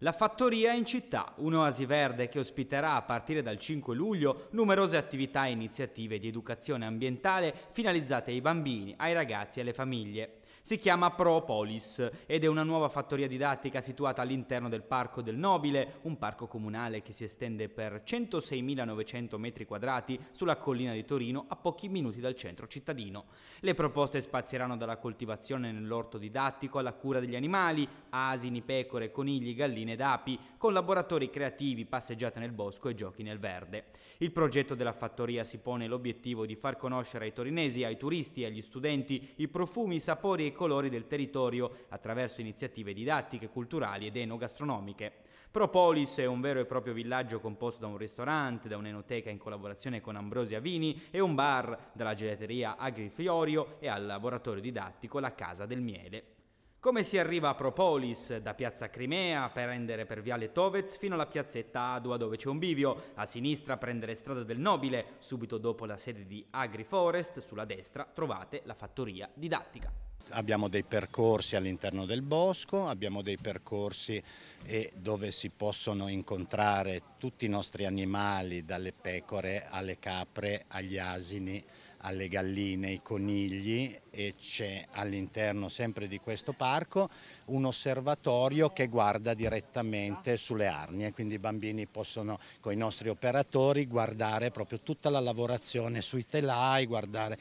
La fattoria in città, un'oasi verde che ospiterà a partire dal 5 luglio numerose attività e iniziative di educazione ambientale finalizzate ai bambini, ai ragazzi e alle famiglie. Si chiama Propolis ed è una nuova fattoria didattica situata all'interno del Parco del Nobile, un parco comunale che si estende per 106.900 metri quadrati sulla collina di Torino a pochi minuti dal centro cittadino. Le proposte spazieranno dalla coltivazione nell'orto didattico alla cura degli animali, asini, pecore, conigli, galline colline d'api, con laboratori creativi, passeggiate nel bosco e giochi nel verde. Il progetto della fattoria si pone l'obiettivo di far conoscere ai torinesi, ai turisti e agli studenti i profumi, i sapori e i colori del territorio attraverso iniziative didattiche, culturali ed enogastronomiche. Propolis è un vero e proprio villaggio composto da un ristorante, da un'enoteca in collaborazione con Ambrosia Vini e un bar, dalla gelateria Agri Fiorio e al laboratorio didattico La Casa del Miele. Come si arriva a Propolis? Da piazza Crimea, per prendere per viale Tovez fino alla piazzetta Adua dove c'è un bivio, a sinistra prendere strada del Nobile, subito dopo la sede di AgriForest, sulla destra trovate la fattoria didattica abbiamo dei percorsi all'interno del bosco, abbiamo dei percorsi eh, dove si possono incontrare tutti i nostri animali, dalle pecore alle capre, agli asini, alle galline, ai conigli e c'è all'interno sempre di questo parco un osservatorio che guarda direttamente sulle arnie, quindi i bambini possono con i nostri operatori guardare proprio tutta la lavorazione sui telai, guardare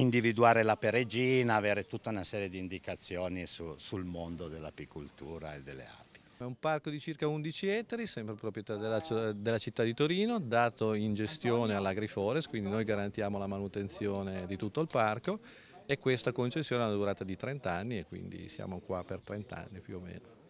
individuare la peregina, avere tutta una serie di indicazioni su, sul mondo dell'apicoltura e delle api. È un parco di circa 11 ettari, sempre proprietà della, della, città di Torino, dato in gestione all'Agriforest, quindi noi garantiamo la manutenzione di tutto il parco e questa concessione ha una durata di 30 anni e quindi siamo qua per 30 anni più o meno.